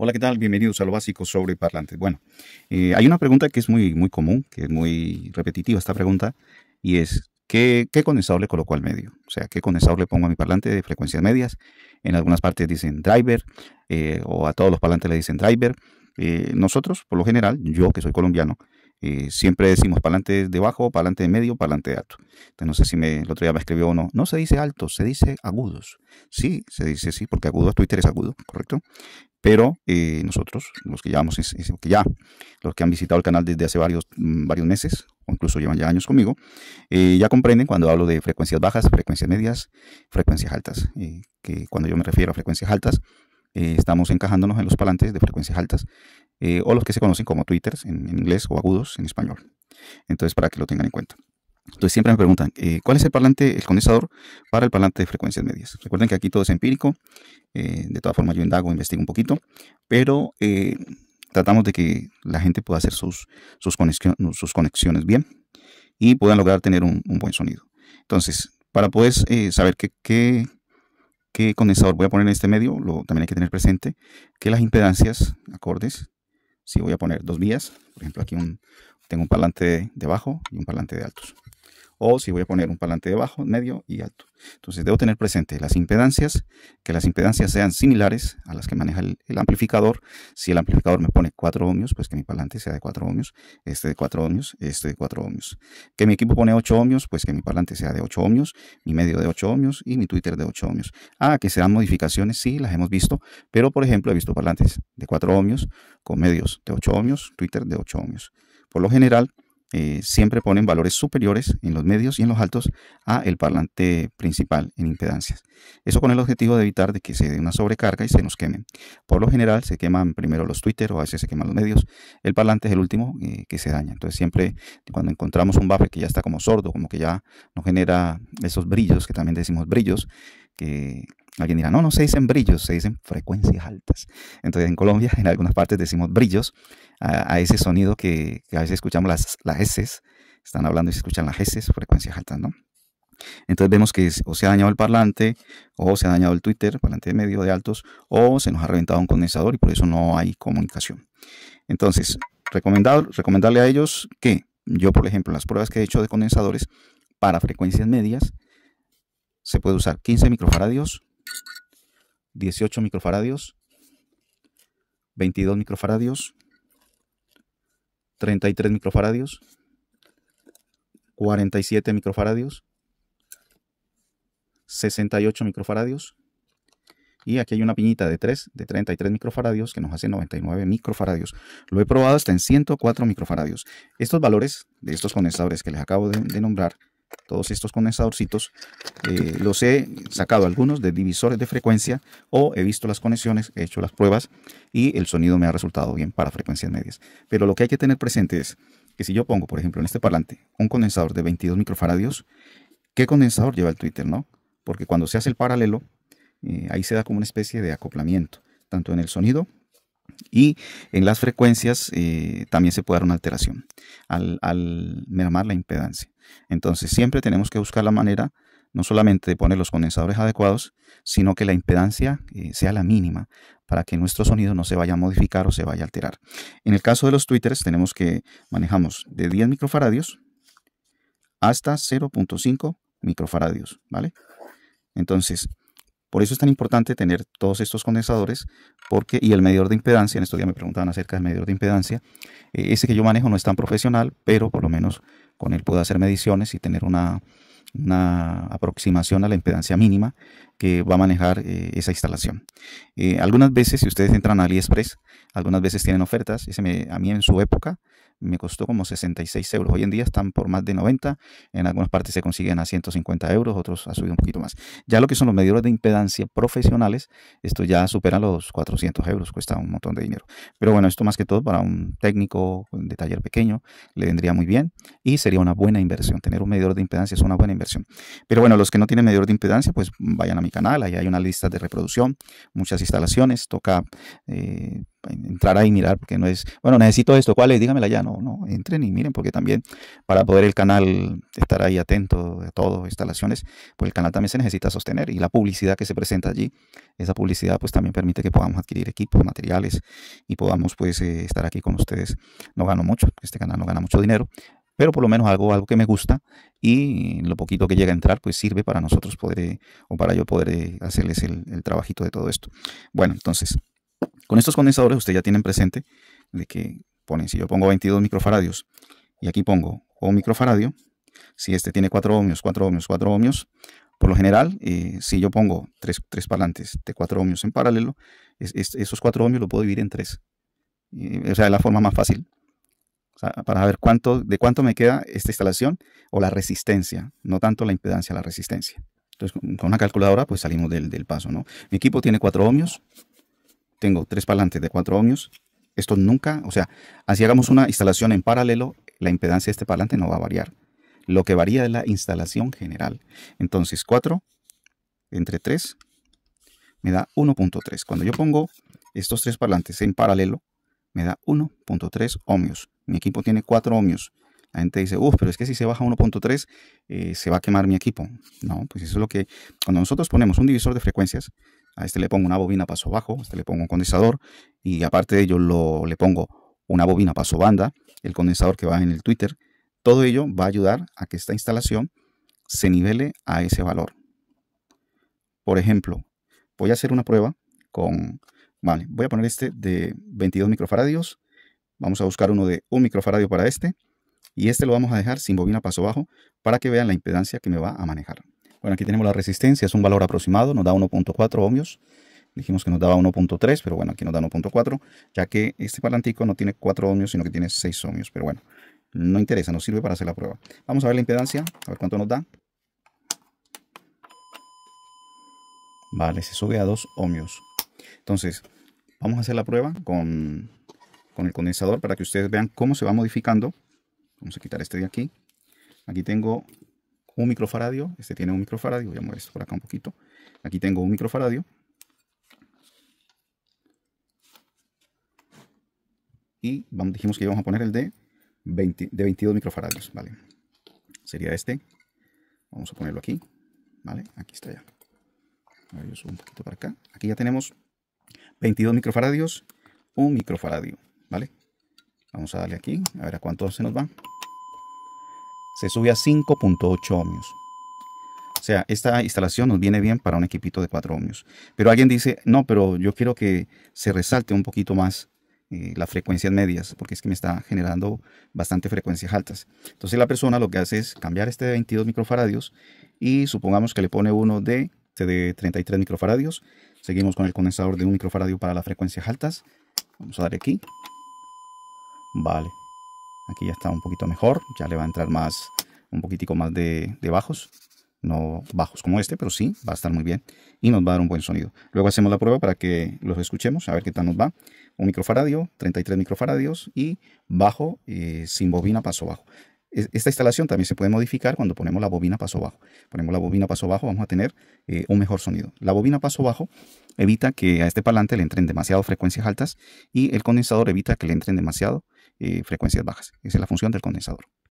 Hola, ¿qué tal? Bienvenidos a lo básico sobre parlantes. Bueno, eh, hay una pregunta que es muy, muy común, que es muy repetitiva esta pregunta, y es, ¿qué, ¿qué condensador le coloco al medio? O sea, ¿qué condensador le pongo a mi parlante de frecuencias medias? En algunas partes dicen driver, eh, o a todos los parlantes le dicen driver. Eh, nosotros, por lo general, yo que soy colombiano, siempre decimos parlante de bajo, parlante de medio, parlante de alto. Entonces, no sé si me, el otro día me escribió o no. No se dice alto, se dice agudos. Sí, se dice sí, porque agudo Twitter es agudo, ¿correcto? Pero eh, nosotros, los que, llevamos, que ya, los que han visitado el canal desde hace varios, mm, varios meses, o incluso llevan ya años conmigo, eh, ya comprenden cuando hablo de frecuencias bajas, frecuencias medias, frecuencias altas. Eh, que cuando yo me refiero a frecuencias altas, estamos encajándonos en los palantes de frecuencias altas, o los que se conocen como twitters en inglés o agudos en español. Entonces, para que lo tengan en cuenta. Entonces siempre me preguntan, eh, ¿cuál es el parlante, el condensador para el parlante de frecuencias medias? Recuerden que aquí todo es empírico, eh, de todas formas yo indago, investigo un poquito, pero eh, tratamos de que la gente pueda hacer sus, sus, sus conexiones bien y puedan lograr tener un, buen sonido. Entonces, para poder saber qué, condensador voy a poner en este medio, lo, también hay que tener presente que las impedancias, acordes, si voy a poner dos vías, por ejemplo aquí tengo un parlante de bajo y un parlante de altos o si voy a poner un parlante de bajo, medio y alto. Entonces debo tener presente las impedancias, que las impedancias sean similares a las que maneja el, amplificador. Si el amplificador me pone 4 ohmios, pues que mi parlante sea de 4 ohmios, este de 4 ohmios, este de 4 ohmios. Que mi equipo pone 8 ohmios, pues que mi parlante sea de 8 ohmios, mi medio de 8 ohmios y mi Twitter de 8 ohmios. Ah, que sean modificaciones, sí, las hemos visto, pero por ejemplo he visto parlantes de 4 ohmios con medios de 8 ohmios, Twitter de 8 ohmios. Por lo general, eh, siempre ponen valores superiores en los medios y en los altos a el parlante principal en impedancias. Eso con el objetivo de evitar de que se dé una sobrecarga y se nos quemen. Por lo general se queman primero los Twitter o a veces se queman los medios. El parlante es el último eh, que se daña. Entonces siempre cuando encontramos un buffer que ya está como sordo, como que ya no genera esos brillos, que también decimos brillos, que alguien dirá, no, no se dicen brillos, se dicen frecuencias altas. Entonces en Colombia, en algunas partes decimos brillos a, ese sonido que, a veces escuchamos las, las heces, están hablando y se escuchan las heces, frecuencias altas, ¿no? Entonces vemos que o se ha dañado el parlante, o se ha dañado el Twitter, parlante de medio de altos, o se nos ha reventado un condensador y por eso no hay comunicación. Entonces, recomendarle a ellos que yo, por ejemplo, las pruebas que he hecho de condensadores para frecuencias medias, se puede usar 15 microfaradios, 18 microfaradios, 22 microfaradios, 33 microfaradios, 47 microfaradios, 68 microfaradios. Y aquí hay una piñita de 3, de 33 microfaradios, que nos hace 99 microfaradios. Lo he probado hasta en 104 microfaradios. Estos valores de estos condensadores que les acabo de, de nombrar todos estos condensadorcitos, eh, los he sacado algunos de divisores de frecuencia o he visto las conexiones, he hecho las pruebas y el sonido me ha resultado bien para frecuencias medias. Pero lo que hay que tener presente es que si yo pongo, por ejemplo, en este parlante un condensador de 22 microfaradios, ¿qué condensador lleva el Twitter, no? Porque cuando se hace el paralelo, eh, ahí se da como una especie de acoplamiento, tanto en el sonido y en las frecuencias eh, también se puede dar una alteración al mermar la impedancia. Entonces siempre tenemos que buscar la manera no solamente de poner los condensadores adecuados, sino que la impedancia eh, sea la mínima para que nuestro sonido no se vaya a modificar o se vaya a alterar. En el caso de los tweeters tenemos que manejamos de 10 microfaradios hasta 0.5 microfaradios, ¿vale? Entonces, por eso es tan importante tener todos estos condensadores porque, y el medidor de impedancia, en estos días me preguntaban acerca del medidor de impedancia, eh, ese que yo manejo no es tan profesional, pero por lo menos con él puedo hacer mediciones y tener una, aproximación a la impedancia mínima que va a manejar eh, esa instalación. Eh, algunas veces, si ustedes entran a AliExpress, algunas veces tienen ofertas. Ese me, a mí en su época me costó como 66 euros. Hoy en día están por más de 90, en algunas partes se consiguen a 150 euros, otros ha subido un poquito más. Ya lo que son los medidores de impedancia profesionales, esto ya supera los 400 euros, cuesta un montón de dinero. Pero bueno, esto más que todo para un técnico de taller pequeño le vendría muy bien y sería una buena inversión. Tener un medidor de impedancia es una buena inversión. Pero bueno, los que no tienen medidor de impedancia, pues vayan a mi canal, ahí hay una lista de reproducción, muchas instalaciones, toca... Eh, entrar ahí y mirar, porque no es, bueno, necesito esto, ¿cuál es? Dígamela ya, no, no, entren y miren, porque también para poder el canal estar ahí atento a todo, instalaciones, pues el canal también se necesita sostener y la publicidad que se presenta allí, esa publicidad pues también permite que podamos adquirir equipos, materiales y podamos pues eh, estar aquí con ustedes. No gano mucho, este canal no gana mucho dinero, pero por lo menos algo algo que me gusta y lo poquito que llega a entrar pues sirve para nosotros poder, eh, o para yo poder eh, hacerles el trabajito de todo esto. Bueno, entonces... Con estos condensadores ustedes ya tienen presente de que ponen, si yo pongo 22 microfaradios y aquí pongo un microfaradio, si este tiene 4 ohmios, 4 ohmios, 4 ohmios, por lo general, eh, si yo pongo tres, tres, parlantes de 4 ohmios en paralelo, esos 4 ohmios los puedo dividir en 3. Eh, o sea, es la forma más fácil. para ver cuánto, de cuánto me queda esta instalación o la resistencia, no tanto la impedancia, la resistencia. Entonces, con una calculadora, pues salimos del, del paso, ¿no? Mi equipo tiene 4 ohmios, tengo tres parlantes de 4 ohmios. Esto nunca, o sea, así hagamos una instalación en paralelo, la impedancia de este parlante no va a variar. Lo que varía es la instalación general. Entonces, 4 entre 3 me da 1.3. Cuando yo pongo estos tres parlantes en paralelo, me da 1.3 ohmios. Mi equipo tiene 4 ohmios. La gente dice, uff, pero es que si se baja 1.3, eh, se va a quemar mi equipo. No, pues eso es lo que, cuando nosotros ponemos un divisor de frecuencias, a este le pongo una bobina paso bajo, a este le pongo un condensador y aparte de ello lo, le pongo una bobina paso banda, el condensador que va en el Twitter. Todo ello va a ayudar a que esta instalación se nivele a ese valor. Por ejemplo, voy a hacer una prueba con... Vale, voy a poner este de 22 microfaradios. Vamos a buscar uno de 1 microfaradio para este. Y este lo vamos a dejar sin bobina paso bajo para que vean la impedancia que me va a manejar. Bueno, aquí tenemos la resistencia, es un valor aproximado, nos da 1.4 ohmios. Dijimos que nos daba 1.3, pero bueno, aquí nos da 1.4, ya que este parlantico no tiene 4 ohmios, sino que tiene 6 ohmios. Pero bueno, no interesa, nos sirve para hacer la prueba. Vamos a ver la impedancia, a ver cuánto nos da. Vale, se sube a 2 ohmios. Entonces, vamos a hacer la prueba con, con el condensador para que ustedes vean cómo se va modificando. Vamos a quitar este de aquí. Aquí tengo un microfaradio, este tiene un microfaradio, voy a mover esto por acá un poquito, aquí tengo un microfaradio, y dijimos que íbamos a poner el de, de 22 microfaradios, ¿vale? Sería este, vamos a ponerlo aquí, ¿vale? Aquí está ya. A ver, un poquito para acá. Aquí ya tenemos 22 microfaradios, un microfaradio, ¿vale? Vamos a darle aquí, a ver a cuánto se nos va se sube a 5.8 ohmios. O sea, esta instalación nos viene bien para un equipito de 4 ohmios. Pero alguien dice, no, pero yo quiero que se resalte un poquito más eh, la las frecuencias medias, porque es que me está generando bastante frecuencias altas. Entonces la persona lo que hace es cambiar este de 22 microfaradios y supongamos que le pone uno de, de 33 microfaradios. Seguimos con el condensador de 1 microfaradio para las frecuencias altas. Vamos a dar aquí. Vale. Aquí ya está un poquito mejor, ya le va a entrar más, un poquitico más de, bajos. No bajos como este, pero sí, va a estar muy bien y nos va a dar un buen sonido. Luego hacemos la prueba para que los escuchemos, a ver qué tal nos va. Un microfaradio, 33 microfaradios y bajo eh, sin bobina paso bajo. Esta instalación también se puede modificar cuando ponemos la bobina paso bajo. Ponemos la bobina paso bajo, vamos a tener eh, un mejor sonido. La bobina paso bajo evita que a este parlante le entren demasiado frecuencias altas y el condensador evita que le entren demasiado frecuencias bajas. Esa es la función del condensador.